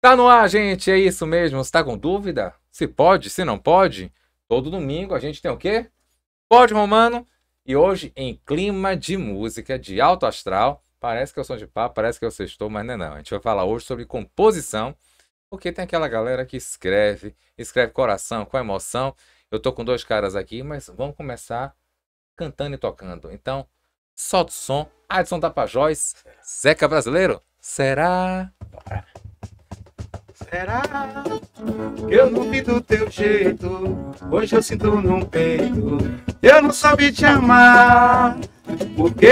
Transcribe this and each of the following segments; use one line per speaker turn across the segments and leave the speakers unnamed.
Tá no ar, gente, é isso mesmo. Você tá com dúvida? Se pode,
se não pode? Todo domingo a gente tem o quê? Pode Romano. E hoje, em clima de música, de alto astral, parece que é o som de papo, parece que é o sextou, mas não é não. A gente vai falar hoje sobre composição, porque tem aquela galera que escreve, escreve coração, com emoção. Eu tô com dois caras aqui, mas vamos começar cantando e tocando. Então, solta o som. Adson Tapajós, Zeca Brasileiro, será?
Bora. É. Será que eu não vi do teu jeito? Hoje eu sinto no peito. Eu não soube te amar. Porque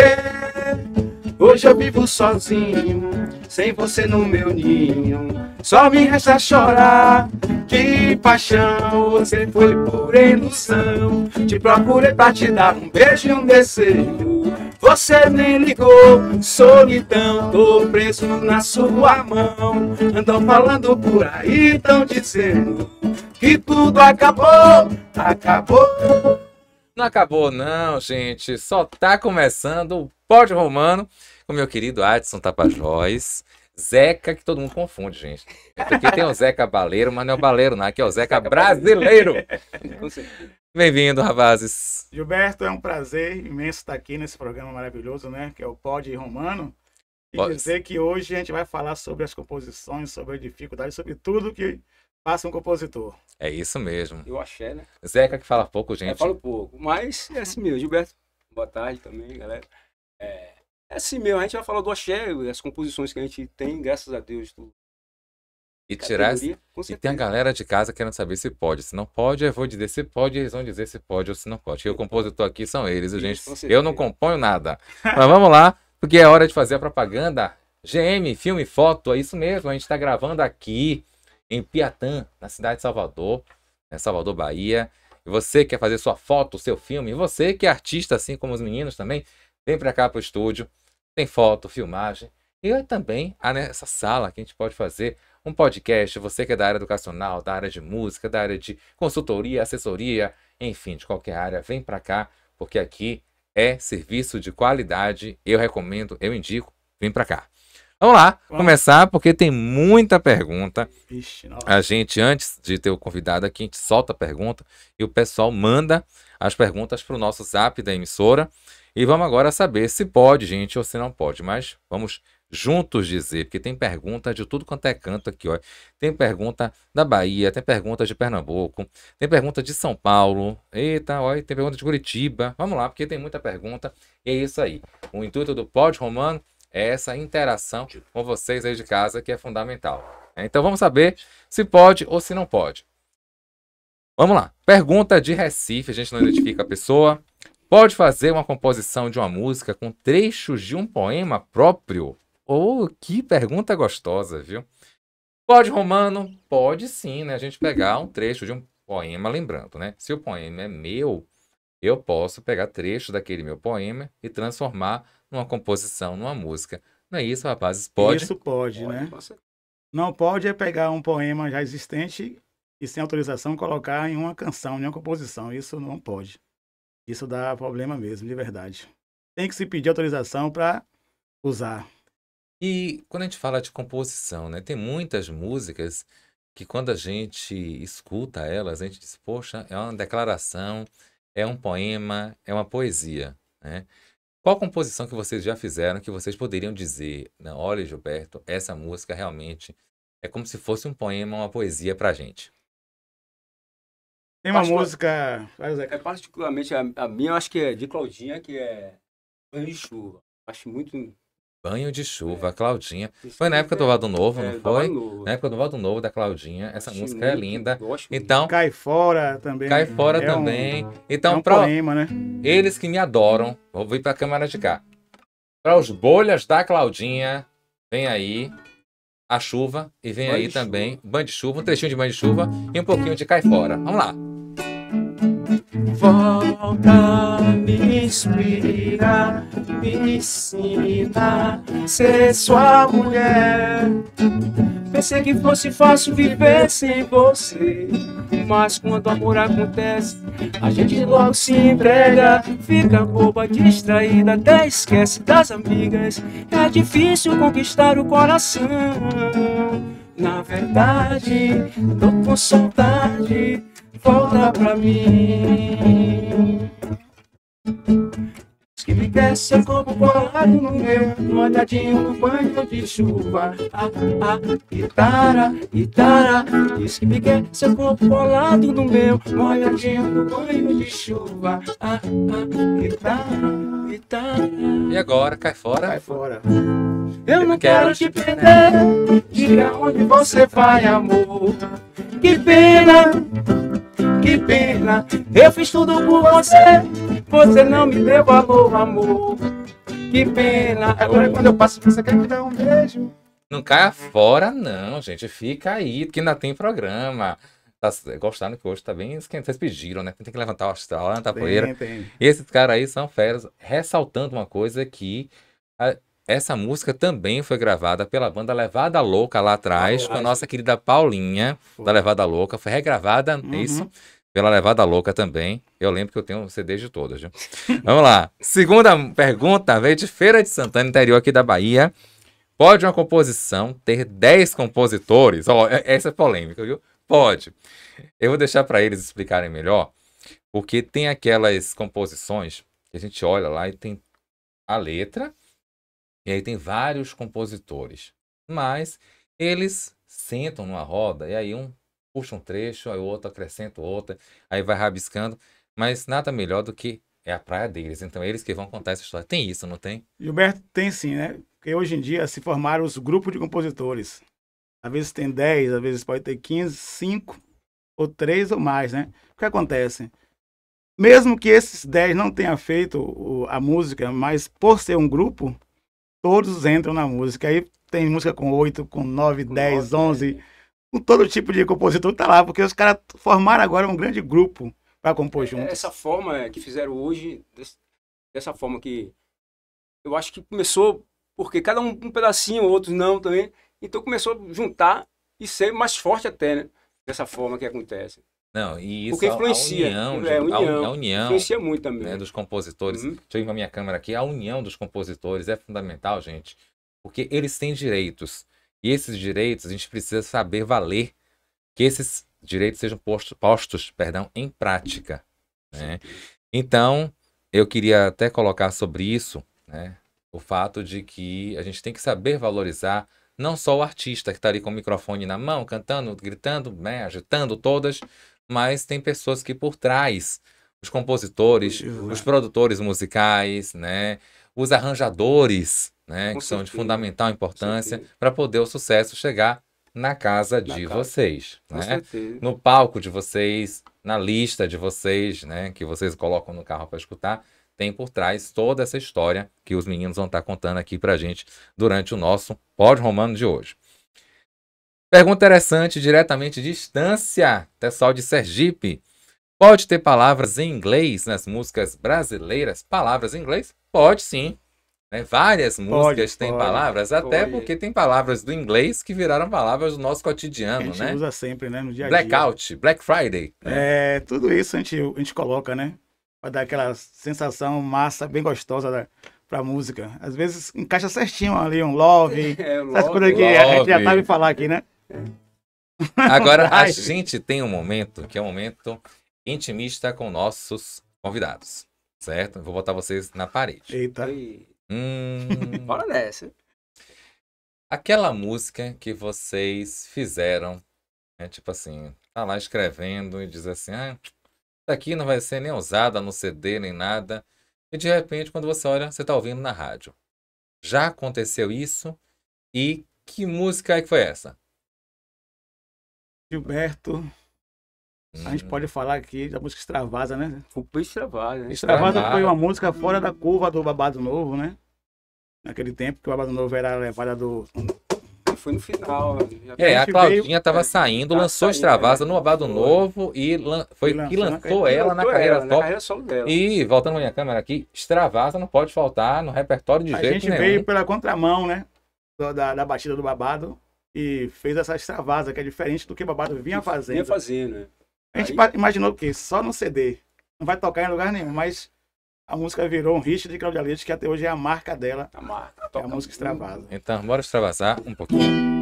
hoje eu vivo sozinho, sem você no meu ninho. Só me resta chorar. Que paixão, você foi por ilusão. Te procurei pra te dar um beijo e um desejo. Você nem ligou, solidão, tô preso na sua mão. Andam falando por aí, tão dizendo que tudo acabou, acabou.
Não acabou não, gente. Só tá começando o Pódio Romano com meu querido Adson Tapajós. Zeca, que todo mundo confunde, gente. Aqui tem o Zeca Baleiro, mas não é o Baleiro, não. Aqui é o Zeca, Brasileiro.
Com brasileiro.
Bem-vindo, rapazes.
Gilberto, é um prazer imenso estar aqui nesse programa maravilhoso, né? Que é o Pod Romano. E Pode. dizer que hoje a gente vai falar sobre as composições, sobre a dificuldade, sobre tudo que passa um compositor.
É isso mesmo. E o axé, né? Zeca que fala pouco, é, gente. Eu falo
pouco, mas é assim mesmo. Gilberto, boa
tarde também, galera. É, é assim mesmo, a gente vai falar do axé, as composições que a gente tem, graças a Deus, do
e é tirar. E tem a galera de casa querendo saber se pode. Se não pode, eu vou dizer se pode, eles vão dizer se pode ou se não pode. E o compositor aqui são eles, Isso, gente. Eu não componho nada. Mas vamos lá, porque é hora de fazer a propaganda. GM, filme, foto, é isso mesmo. A gente está gravando aqui em Piatã, na cidade de Salvador, né? Salvador, Bahia. E você quer fazer sua foto, seu filme, você que é artista, assim como os meninos também, vem para cá para o estúdio. Tem foto, filmagem, e também há ah, nessa né, sala que a gente pode fazer um podcast, você que é da área educacional, da área de música, da área de consultoria, assessoria, enfim, de qualquer área, vem para cá, porque aqui é serviço de qualidade, eu recomendo, eu indico, vem para cá. Vamos lá, Vamos. começar, porque tem muita pergunta. Ixi, a gente, antes de ter o convidado aqui, a gente solta a pergunta e o pessoal manda as perguntas para o nosso zap da emissora. E vamos agora saber se pode, gente, ou se não pode. Mas vamos juntos dizer, porque tem pergunta de tudo quanto é canto aqui, ó. Tem pergunta da Bahia, tem pergunta de Pernambuco, tem pergunta de São Paulo, eita, ó, tem pergunta de Curitiba. Vamos lá, porque tem muita pergunta. E é isso aí. O intuito do Pod Romano é essa interação com vocês aí de casa que é fundamental. É, então vamos saber se pode ou se não pode. Vamos lá. Pergunta de Recife, a gente não identifica a pessoa. Pode fazer uma composição de uma música com trechos de um poema próprio? Oh, que pergunta gostosa, viu? Pode romano? Pode sim, né? A gente pegar um trecho de um poema, lembrando, né? Se o poema é meu, eu posso pegar trecho daquele meu poema e transformar numa composição, numa música. Não é isso, rapazes? Pode? Isso
pode, pode né? Não pode é pegar um poema já existente e sem autorização colocar em uma canção, em uma composição. Isso não pode. Isso dá problema mesmo, de verdade. Tem que se pedir autorização para usar.
E quando a gente fala de composição, né, tem muitas músicas que quando a gente escuta elas, a gente diz, poxa, é uma declaração, é um poema, é uma poesia, né? Qual composição que vocês já fizeram que vocês poderiam dizer, não, olha Gilberto, essa música realmente é como se fosse um poema, uma poesia pra gente?
Tem uma música... É particularmente a, a minha, eu acho que é de Claudinha, que é Banho de Chuva. Acho muito
Banho de Chuva, é. Claudinha. Foi na época do Valdo é Novo, não é, foi? Na época do Valdo Novo, da Claudinha. Essa música é linda. Então. Cai
Fora também. Cai né? Fora também. então, é um pra poema, né?
eles que me adoram, vou vir pra câmera de cá. Para os bolhas da Claudinha, vem aí a chuva e vem aí também banho de chuva, um trechinho de banho de chuva e um pouquinho de Cai Fora. Vamos
lá. Volta me inspira, me ensina a ser sua mulher. Pensei que fosse fácil viver sem você. Mas quando amor acontece, a gente logo se entrega. Fica boba, distraída, até esquece das amigas. É difícil conquistar o coração. Na verdade, tô com saudade volta pra mim. Diz que me quer seu corpo colado no meu, molhadinho no banho de chuva. Ah, ah, ah Itara, Itara. Diz que me quer seu corpo colado no meu, molhadinho no banho de chuva. Ah, ah, Itara, Itara.
E agora, cai fora? Cai fora.
Eu não quero te perder. Diga onde você vai, amor. Que pena que pena. Eu fiz tudo por você, você não me deu valor, amor. Que pena. Agora quando eu passo, você quer me dar um beijo?
Não caia fora, não, gente. Fica aí, que ainda tem programa. Tá, gostaram que hoje tá bem esquentado. Vocês pediram, né? Tem que levantar o astral, levantar né, a poeira. E esses caras aí são férias. Ressaltando uma coisa que a, essa música também foi gravada pela banda Levada Louca lá atrás, com a nossa querida Paulinha, da Levada Louca. Foi regravada, é uhum. isso? pela levada louca também. Eu lembro que eu tenho um CD de todas, viu? Vamos lá. Segunda pergunta veio de Feira de Santana, interior aqui da Bahia. Pode uma composição ter 10 compositores? Ó, oh, essa é polêmica, viu? Pode. Eu vou deixar para eles explicarem melhor, porque tem aquelas composições que a gente olha lá e tem a letra, e aí tem vários compositores. Mas eles sentam numa roda e aí um puxa um trecho, aí outro, acrescenta outra, aí vai rabiscando. Mas nada melhor do que é a praia deles. Então, eles que vão contar essa história. Tem isso, não tem?
Gilberto, tem sim, né? Porque hoje em dia se formaram os grupos de compositores. Às vezes tem 10, às vezes pode ter 15, 5 ou 3 ou mais, né? O que acontece? Mesmo que esses 10 não tenham feito a música, mas por ser um grupo, todos entram na música. Aí tem música com 8, com 9, 10, 11 com todo tipo de compositor que tá lá, porque os caras formaram agora um grande grupo para compor é, junto. Essa
forma é, que fizeram hoje, dessa forma que eu acho que começou, porque cada um um pedacinho, outros não também, então começou a juntar e ser mais forte até, né? Dessa forma que acontece.
Não, e isso Porque influencia. É, a união, é, a união, a união influencia muito também. Né, dos compositores. Uhum. Deixa eu ir a minha câmera aqui. A união dos compositores é fundamental, gente. Porque eles têm direitos. E esses direitos a gente precisa saber valer, que esses direitos sejam postos, postos perdão, em prática. Né? Então, eu queria até colocar sobre isso né, o fato de que a gente tem que saber valorizar não só o artista que está ali com o microfone na mão, cantando, gritando, né, agitando todas, mas tem pessoas que por trás, os compositores, os produtores musicais, né, os arranjadores, né? Com que são de fundamental importância para poder o sucesso chegar na casa na de casa. vocês, Com né? Certeza. No palco de vocês, na lista de vocês, né? Que vocês colocam no carro para escutar, tem por trás toda essa história que os meninos vão estar tá contando aqui para gente durante o nosso Pod Romano de hoje. Pergunta interessante, diretamente de distância, pessoal de Sergipe. Pode ter palavras em inglês nas músicas brasileiras? Palavras em inglês? Pode sim. Né? Várias músicas pode, têm pode, palavras, pode. até porque tem palavras do inglês que viraram palavras do nosso cotidiano, né? A gente né? usa sempre, né? No dia a dia. Blackout, Black Friday.
Né? É, tudo isso a gente, a gente coloca, né? Para dar aquela sensação massa, bem gostosa da, pra música. Às vezes encaixa certinho ali um love, é, essas coisas que love. a gente já sabe falar aqui, né? Agora, a
gente tem um momento que é um momento intimista com nossos convidados, certo? Vou botar vocês na parede. Eita. Eita. Hum... Bora nessa. Aquela música que vocês fizeram, né? tipo assim, tá lá escrevendo e diz assim, ah, daqui não vai ser nem usada no CD nem nada. E de repente, quando você olha, você tá ouvindo na rádio. Já aconteceu isso? E que música
é que foi essa? Gilberto a gente pode falar aqui da música Extravasa, né? O Extravasa, né? Extravasa foi uma música fora da curva do Babado Novo, né? Naquele tempo que o Babado Novo era a levada do. Foi no final. Né? É, a, Claudinha
estava saindo, tá lançou saindo, Extravasa né? no Babado Novo e lan... foi e que lançou na ela na carreira, ela, top. Na carreira solo dela. E, voltando a minha câmera aqui, Extravasa não pode faltar no repertório de a jeito nenhum. A gente veio pela
contramão, né? Da, da batida do Babado e fez essa Extravasa, que é diferente do que o Babado vinha fazendo. Vinha
fazendo, né?
A gente Aí... imaginou que só no CD. Não vai tocar em lugar nenhum, mas a música virou um hit de Claudia Leite, que até hoje é a marca dela. A marca. É a música extravasa.
Então, bora extravasar um pouquinho.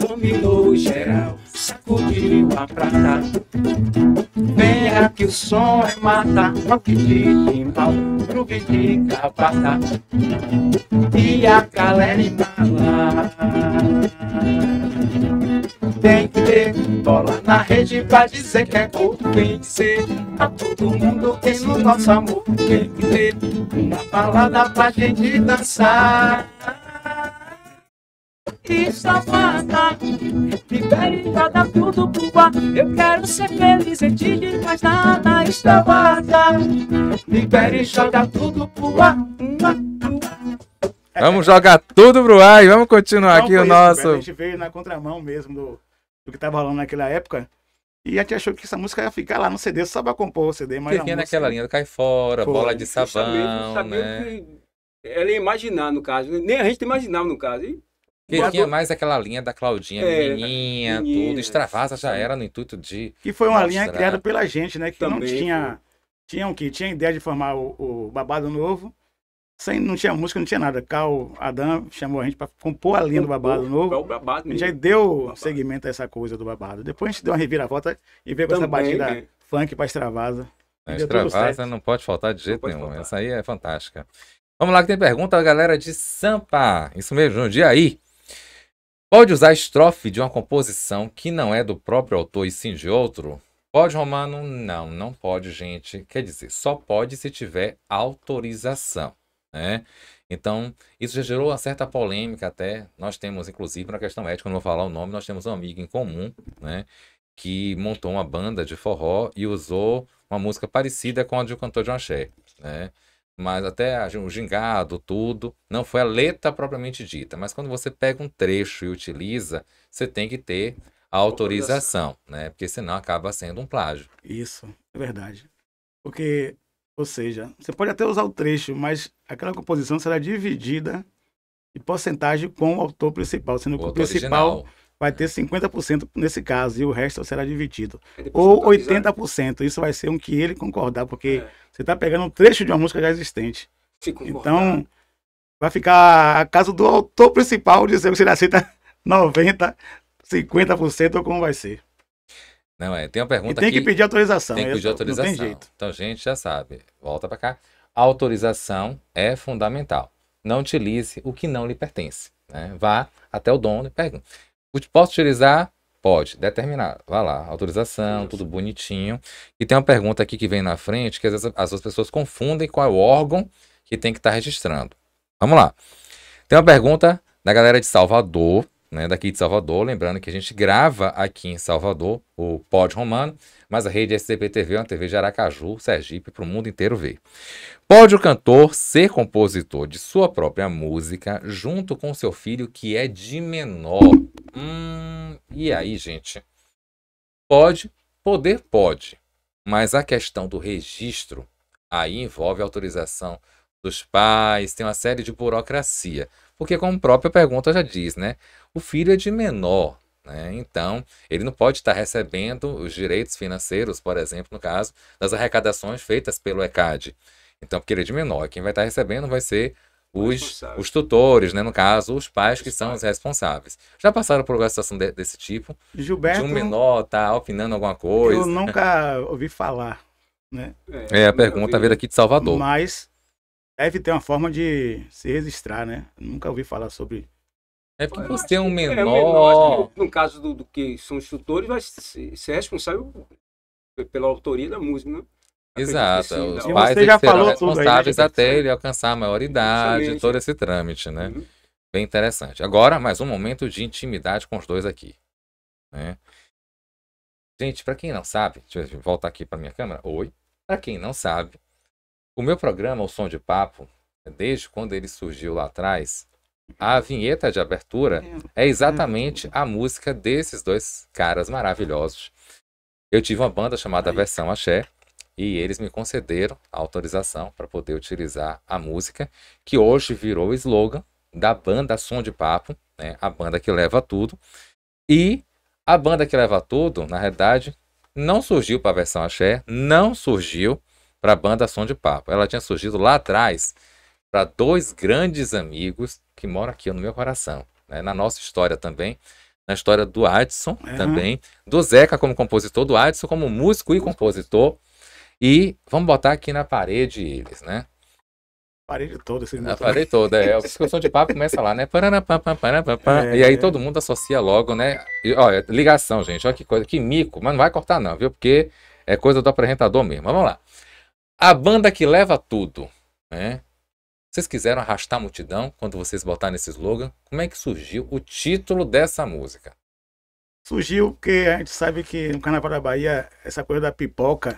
Dominou geral, sacudiu a prata. Venha que o som é mata, rock de timbal, groove de cabata. E a galera embalada. Tem que ter bola na rede pra dizer que é gol. Tem que ser a todo mundo tem no nosso amor. Tem que ter uma balada pra gente dançar. libere liberta dá tudo boa. Eu quero ser feliz e te de mais nada. Estafada, liberta dá tudo ar. Uma, uma.
Vamos jogar tudo pro ar e vamos continuar aqui o nosso. Isso, a gente
veio na contramão mesmo do, do que tava rolando naquela época. E a gente achou que essa música ia ficar lá no CD só pra compor o CD, mas. Fiquei naquela
linha do Cai Fora, Pô, Bola de Sabão. Sabia, sabia né? que ela
ia imaginar, no caso. Nem a gente imaginava, no caso. E...
tinha mais aquela linha da Claudinha, é, menininha, tudo. Extravasa já era no intuito de. Que foi uma mostrar. linha criada
pela gente, né? Que Também, não tinha. Foi. um, tinha ideia de formar o, o Babado Novo. Sem, não tinha música, não tinha nada. Carl Adam chamou a gente para compor a linha do babado novo. É o babado mesmo. a gente deu babado. segmento a essa coisa do babado. Depois a gente deu uma reviravolta e veio com Também, essa batida né? funk para extravasa. É, extravasa
não pode faltar de jeito nenhum. Faltar. Essa aí é fantástica. Vamos lá que tem pergunta, galera de Sampa. Isso mesmo, um dia aí. Pode usar estrofe de uma composição que não é do próprio autor e sim de outro? Pode, Romano? Não, não pode, gente. Quer dizer, só pode se tiver autorização né? Então, isso já gerou uma certa polêmica até. Nós temos, inclusive, na questão ética, não vou falar o nome, nós temos um amigo em comum, né? Que montou uma banda de forró e usou uma música parecida com a de um cantor de um axé, né? Mas até o gingado, tudo, não foi a letra propriamente dita. Mas quando você pega um trecho e utiliza, você tem que ter a autorização, né? Porque senão acaba
sendo um plágio. Isso, é verdade. Porque ou seja, você pode até usar o trecho, mas aquela composição será dividida em porcentagem com o autor principal, sendo o que o principal original. vai ter 50% nesse caso e o resto será dividido. Ou 80%, tá isso vai ser um que ele concordar, porque é. você está pegando um trecho de uma música já existente. Fico então, vai ficar a caso do autor principal dizer que se ele aceita 90, 50% ou como vai ser.
Não é. Tem uma pergunta e tem que pedir autorização. Tem que é pedir autorização. Não tem jeito. Então, a gente, já sabe. Volta para cá. autorização é fundamental. Não utilize o que não lhe pertence. Né? Vá até o dono e pergunte. Posso utilizar? Pode, determinar. Vá lá, autorização, Isso. tudo bonitinho. E tem uma pergunta aqui que vem na frente, que às vezes as pessoas confundem qual é o órgão que tem que estar tá registrando. Vamos lá. Tem uma pergunta da galera de Salvador, né, daqui de Salvador. Lembrando que a gente grava aqui em Salvador o Pod Romano, mas a rede SCP TV é uma TV de Aracaju, Sergipe, para o mundo inteiro ver. Pode o cantor ser compositor de sua própria música junto com seu filho que é de menor. Hum, e aí, gente? Pode, poder pode, mas a questão do registro aí envolve autorização dos pais, tem uma série de burocracia. Porque, como a própria pergunta já diz, né? O filho é de menor, né? Então, ele não pode estar recebendo os direitos financeiros, por exemplo, no caso, das arrecadações feitas pelo ECAD. Então, porque ele é de menor, quem vai estar recebendo vai ser os, os tutores, né? No caso, os pais que são os responsáveis. Já passaram por uma situação de, desse tipo? Gilberto, de um menor tá opinando alguma coisa? Eu
nunca ouvi falar, né? É, é a pergunta veio daqui de Salvador. Mas deve ter uma forma de se registrar, né? Nunca ouvi falar sobre. É porque você
tem um menor. É, menor
no caso do, do, que são os vai ser é responsável pela autoria da música, né?
Exato, os e né? pais já né, responsáveis aí, até ele alcançar a maioridade, Justamente. todo esse trâmite, né? Uhum. Bem interessante. Agora, mais um momento de intimidade com os dois aqui. Né? Gente, para quem não sabe, deixa eu voltar aqui para minha câmera. Oi. Para quem não sabe, o meu programa, O Som de Papo, desde quando ele surgiu lá atrás, a vinheta de abertura é exatamente a música desses dois caras maravilhosos. Eu tive uma banda chamada Versão Axé e eles me concederam a autorização para poder utilizar a música, que hoje virou o slogan da banda Som de Papo, né? a banda que leva tudo. E a banda que leva tudo, na realidade, não surgiu para a versão axé, não surgiu para a banda Som de Papo. Ela tinha surgido lá atrás para dois grandes amigos que moram aqui no meu coração, né? na nossa história também, na história do Adson também, do Zeca como compositor, do Adson como músico e compositor. E vamos botar aqui na parede eles, né? Parede toda, vocês não Parede toda, é. O discussão de papo começa lá, né? Paranapá, é, e aí é. todo mundo associa logo, né? E, olha, ligação, gente, olha que coisa, que mico, mas não vai cortar não, viu? Porque é coisa do apresentador mesmo. Vamos lá. A banda que leva tudo, né? Vocês quiseram arrastar a multidão quando vocês botaram esse slogan? Como é que surgiu o
título dessa música? Surgiu porque a gente sabe que no Carnaval da Bahia, essa coisa da pipoca,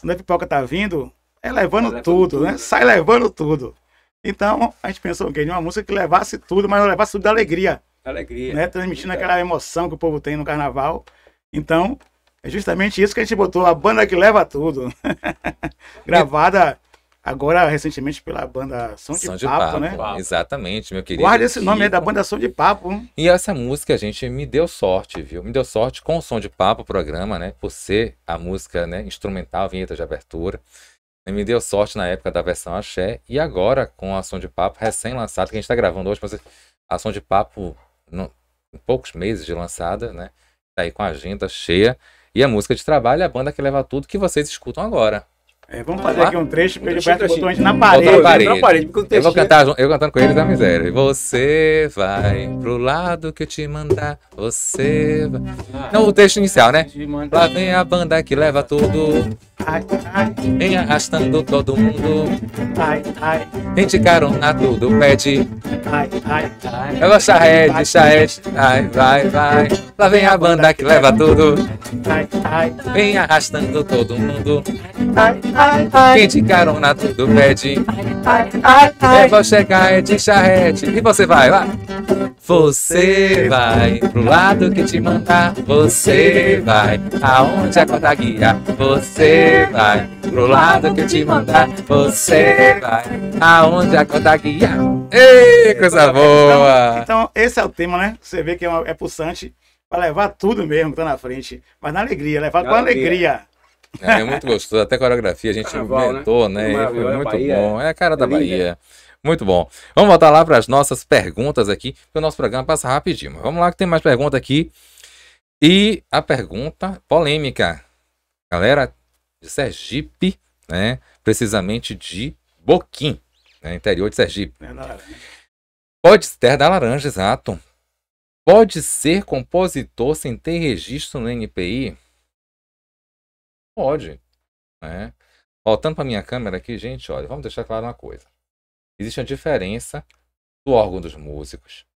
quando a pipoca tá vindo, é levando, tá tudo, tudo, né? né? Sai levando tudo. Então, a gente pensou que uma música que levasse tudo, mas não levasse tudo da alegria. Alegria. Né? Transmitindo aquela emoção que o povo tem no carnaval. Então, é justamente isso que a gente botou, a banda que leva tudo. Gravada agora recentemente pela banda Som de, Som de Papo, Papo, né? Papo.
Exatamente, meu querido. Guarda esse nome, aí da
banda Som de Papo.
E essa música, gente, me deu sorte, viu? Me deu sorte com o Som de Papo, o programa, né? Por ser a música né, instrumental, vinheta de abertura. Me deu sorte na época da versão axé e agora com a Som de Papo recém-lançada, que a gente está gravando hoje, mas a Som de Papo, no, em poucos meses de lançada, né? Tá aí com a agenda cheia. E a música de trabalho é a banda que leva tudo que vocês escutam agora.
É, vamos fazer aqui um trecho, pra ele Gilberto botou a na parede. Na parede. Na parede porque eu vou cantar,
eu cantando com eles da miséria. Você vai pro lado que eu te mandar, você vai... Não, o texto inicial, né? Lá vem a banda que leva tudo. Vem arrastando todo mundo. Vem de carona tudo, pede. Eu gosto da Red, Vai, vai, vai. Lá vem a banda que leva tudo. Vem arrastando todo mundo. Quem de carona tudo pede. Leva ai, É chegar, é de charrete. E você vai, vai. Você vai pro lado que te mandar. Você vai aonde a conta guia. Você vai pro
lado que te mandar.
Você vai
aonde a conta guia.
Ei, coisa então, boa!
Então, esse é o tema, né? Você vê que é, uma, é pulsante. Vai levar tudo mesmo, tá na frente. Mas na alegria, levar com alegria. alegria.
É, é muito gostoso, até a coreografia a gente Carnaval, né? inventou, né? né? Foi é muito Bahia, bom. É a cara da é Bahia. Muito bom. Vamos voltar lá para as nossas perguntas aqui, porque o nosso programa passa rapidinho. Mas vamos lá que tem mais pergunta aqui. E a pergunta polêmica. Galera de Sergipe, né? Precisamente de Boquim, né? interior de Sergipe. É Pode ter da laranja, exato. Pode ser compositor sem ter registro no NPI? Pode. Né? Voltando para minha câmera aqui, gente, olha, vamos deixar claro uma coisa. Existe uma diferença do órgão dos músicos.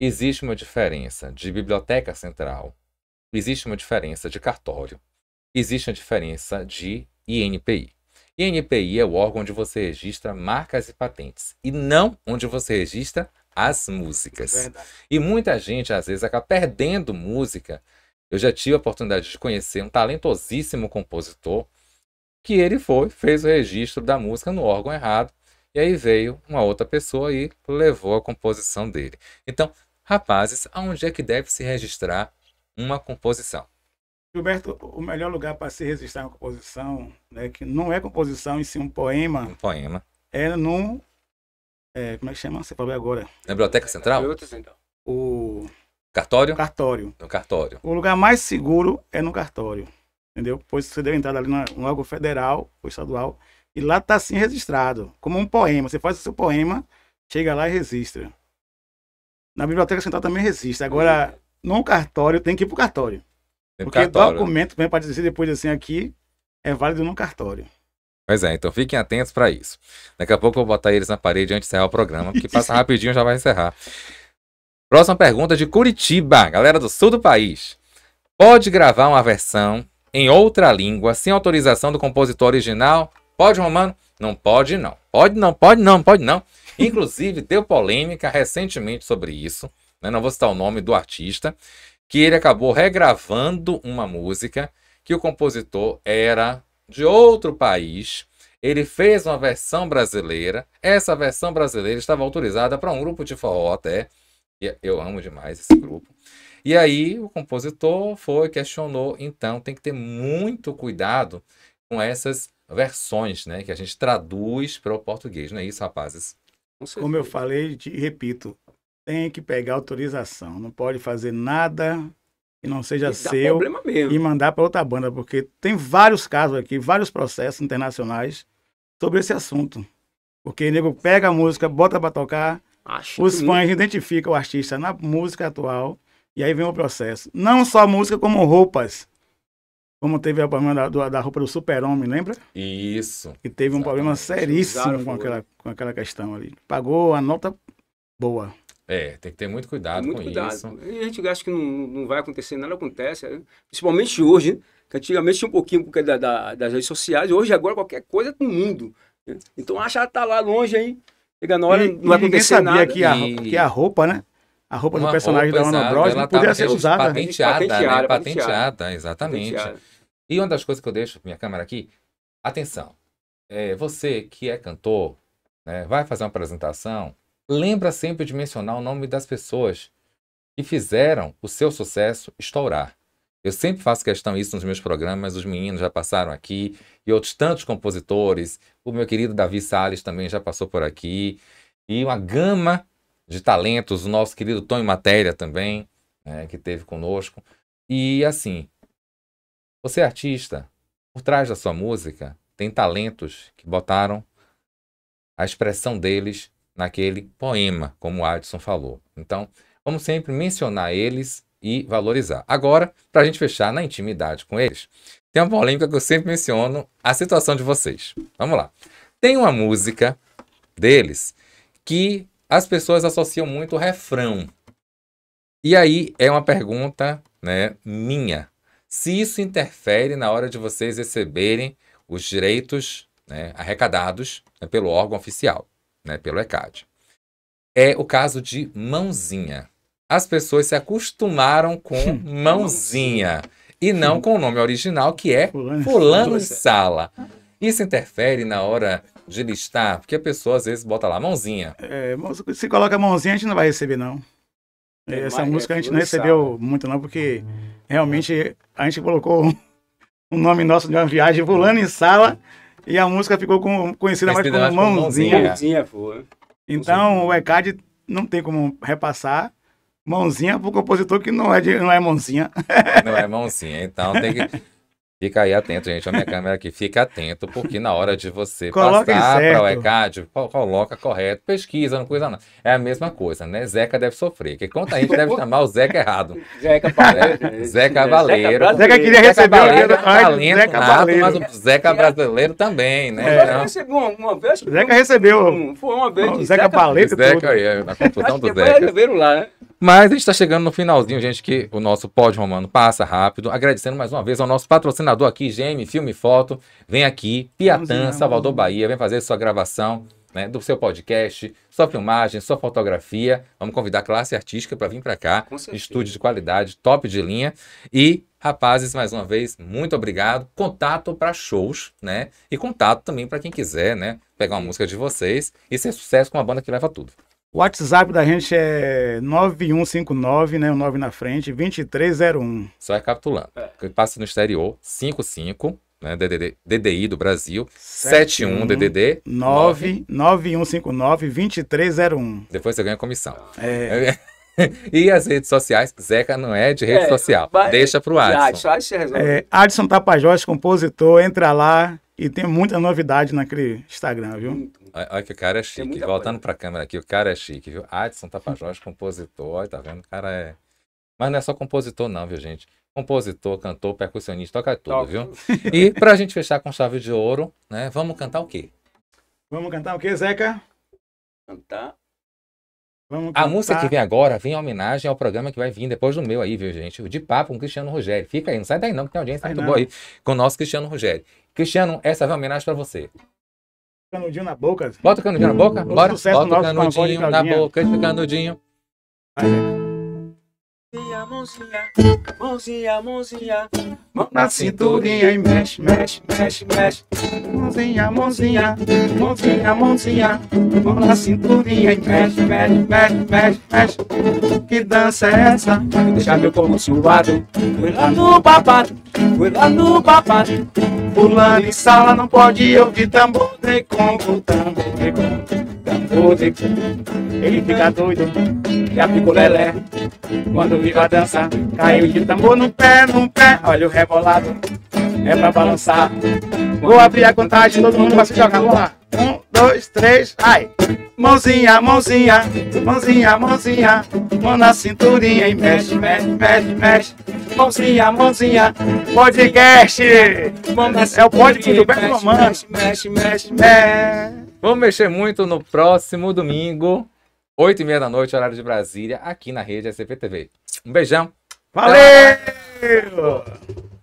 Existe uma diferença de biblioteca central. Existe uma diferença de cartório. Existe uma diferença de INPI. INPI é o órgão onde você registra marcas e patentes e não onde você registra as músicas. É e muita gente às vezes acaba perdendo música eu já tive a oportunidade de conhecer um talentosíssimo compositor que ele foi, fez o registro da música no órgão errado e aí veio uma outra pessoa e levou a composição dele. Então, rapazes, aonde é que deve se registrar uma composição?
Gilberto, o melhor lugar para se registrar uma composição, né, que não é composição, em si um poema. Um poema. É num. É, como é que chama? Você falou agora.
Na Biblioteca Central? Biblioteca Central.
O.
Cartório? Cartório. No cartório.
O lugar mais seguro é no cartório. Entendeu? Pois você deu entrada ali no órgão federal ou estadual. E lá está assim registrado, como um poema. Você faz o seu poema, chega lá e registra. Na Biblioteca Central também registra. Agora, hum. no cartório, tem que ir pro cartório. Tem porque cartório. documento vem para dizer depois assim aqui, é válido no cartório.
Pois é, então fiquem atentos para isso. Daqui a pouco eu vou botar eles na parede antes de encerrar o programa, porque passa rapidinho já vai encerrar. Próxima pergunta de Curitiba, galera do sul do país. Pode gravar uma versão em outra língua sem autorização do compositor original? Pode, Romano? Não pode, não. Pode não, pode não, pode não. Inclusive, deu polêmica recentemente sobre isso. Né? Não vou citar o nome do artista. Que ele acabou regravando uma música que o compositor era de outro país. Ele fez uma versão brasileira. Essa versão brasileira estava autorizada para um grupo de forró até eu amo demais esse grupo. E aí o compositor foi, questionou, então tem que ter muito cuidado com essas versões, né, que a gente traduz para o português, não é isso,
rapazes? Como eu falei, e repito, tem que pegar autorização, não pode fazer nada que não seja seu e mandar para outra banda, porque tem vários casos aqui, vários processos internacionais sobre esse assunto. Porque o nego pega a música, bota para tocar,
Acho Os que... fãs
identificam o artista na música atual e aí vem o processo. Não só música, como roupas. Como teve o problema da, da roupa do super-homem, lembra?
Isso.
Que teve um problema seríssimo com aquela, com aquela questão ali. Pagou a nota boa.
É, tem que ter muito cuidado muito com cuidado. isso.
E a gente acha que não, não vai acontecer, nada acontece. Né? Principalmente hoje, que antigamente tinha um pouquinho porque da, da, das redes sociais, hoje agora qualquer coisa é com o mundo. Né? Então a chata está lá longe aí. Chega na hora, e, não vai acontecer sabia nada. Que a, e... que a
roupa, né? A roupa Uma do personagem roupa, da Ana Bros não poderia tá ser é usada. Patenteada, né? patenteada, né? patenteada exatamente. Patenteada.
E uma das coisas que eu deixo, minha câmera aqui, atenção. É, você que é cantor, né, vai fazer uma apresentação, lembra sempre de mencionar o nome das pessoas que fizeram o seu sucesso estourar. Eu sempre faço questão isso nos meus programas, os meninos já passaram aqui, e outros tantos compositores, o meu querido Davi Sales também já passou por aqui, e uma gama de talentos, o nosso querido Tom Matéria também, né, que teve conosco. E assim, você é artista, por trás da sua música tem talentos que botaram a expressão deles naquele poema, como o Adson falou. Então, vamos sempre mencionar eles e valorizar. Agora, para a gente fechar na intimidade com eles, tem uma polêmica que eu sempre menciono a situação de vocês. Vamos lá. Tem uma música deles que as pessoas associam muito o refrão. E aí é uma pergunta né, minha. Se isso interfere na hora de vocês receberem os direitos né, arrecadados né, pelo órgão oficial, né, pelo ECAD. É o caso de mãozinha as pessoas se acostumaram com mãozinha e não com o nome original, que é Fulano Sala. Isso interfere na hora de listar, porque a pessoa às vezes bota lá mãozinha. É, se coloca
mãozinha, a gente não vai receber, não. É, Essa é música a gente não recebeu muito, não, porque hum. realmente a gente colocou o nome nosso de uma viagem, Fulano em Sala, e a música ficou com, conhecida mais como Mãozinha. Mãozinha. Então, o ECAD não tem como repassar mãozinha pro compositor que não é, de, não é mãozinha.
Não é mãozinha, então tem que. Fica aí atento, gente. A minha câmera aqui. Fica atento, porque na hora de você coloca passar para o ECAD, coloca correto, pesquisa, não coisa não. É a mesma coisa, né? Zeca deve sofrer. Que conta a gente deve chamar o Zeca errado. Zeca Valeiro. É, né? Zeca Baleiro. Zeca, Zeca queria Zeca receber o é talento Zeca nato, mas o Zeca brasileiro também, né? Zeca então
recebeu uma, vez. Zeca recebeu. foi uma vez. Zeca, Baleiro. Zeca,
aí, na confusão do Zeca. Zeca lá, né? Mas a gente está chegando no finalzinho, gente, que o nosso pódio romano passa rápido. Agradecendo mais uma vez ao nosso patrocinador aqui, GM Filme e Foto. Vem aqui, Piatã, Salvador, Bahia. Vem fazer sua gravação né, do seu podcast, sua filmagem, sua fotografia. Vamos convidar a classe artística para vir para cá. Estúdio de qualidade, top de linha. E, rapazes, mais uma vez, muito obrigado. Contato para shows, né? E contato também para quem quiser, né? Pegar uma música de vocês e ser
sucesso com uma banda que leva tudo. O WhatsApp da gente é 9159, né? O 9 na frente, 2301.
Só recapitulando. É. Passa no exterior, 55, né? DDD, DDI do Brasil, 71, 71 DDD
99159-2301. Depois você ganha comissão. É. e as redes sociais,
Zeca não é de rede é, social. Deixa pro Adson. Adson, Adson, é, é
Adson Tapajós, compositor, entra lá, e tem muita novidade naquele Instagram, viu?
Olha, que o cara é chique. Voltando para a câmera aqui, o cara é chique, viu? Adson Tapajós, compositor. Olha, tá vendo? O cara é. Mas não é só compositor, não, viu, gente? Compositor, cantor, percussionista, toca tudo, viu? E para a gente fechar com chave de ouro, né? Vamos cantar o quê?
Vamos cantar o quê, Zeca? Cantar Vamos a música que vem
agora vem em homenagem ao programa que vai vir depois do meu aí, viu, gente? O De Papo com Cristiano Rogério. Fica aí, não sai daí não, que tem audiência muito boa aí com o nosso Cristiano Rogério. Cristiano, essa vai é homenagem para você.
Canudinho na boca.
Bota o canudinho na boca? Bora. Bota o canudinho na boca, canudinho. Aí
mãozinha, mãozinha, mãozinha, mãozinha. Mão na cinturinha e mexe, mexe, mexe, mexe. Mãozinha, mãozinha, mãozinha, mãozinha. Mão na cinturinha e mexe, mexe, mexe, mexe, mexe. Que dança é essa? Vai deixar meu corpo suado. Fui lá no papado, fui lá no papado. Pulando em sala não pode ouvir tambor, nem como tambor, nem congo
músico, ele fica doido, já o lelé. Quando viu a dança, caiu de tambor no pé, no pé. Olha o rebolado, é pra balançar. Vou abrir a contagem, todo mundo vai se jogar, vamos lá. Um, dois, três, ai!
Mãozinha, mãozinha, mãozinha, mãozinha, mão na cinturinha e mexe, mexe, mexe, mexe. Mãozinha, mãozinha, podcast! É o podcast do Beto Romano. Mexe, mexe, mexe, mexe. Vamos mexer muito no
próximo domingo, 8 e meia da noite, horário de Brasília, aqui na rede SCP TV. Um beijão.
Valeu!
Valeu!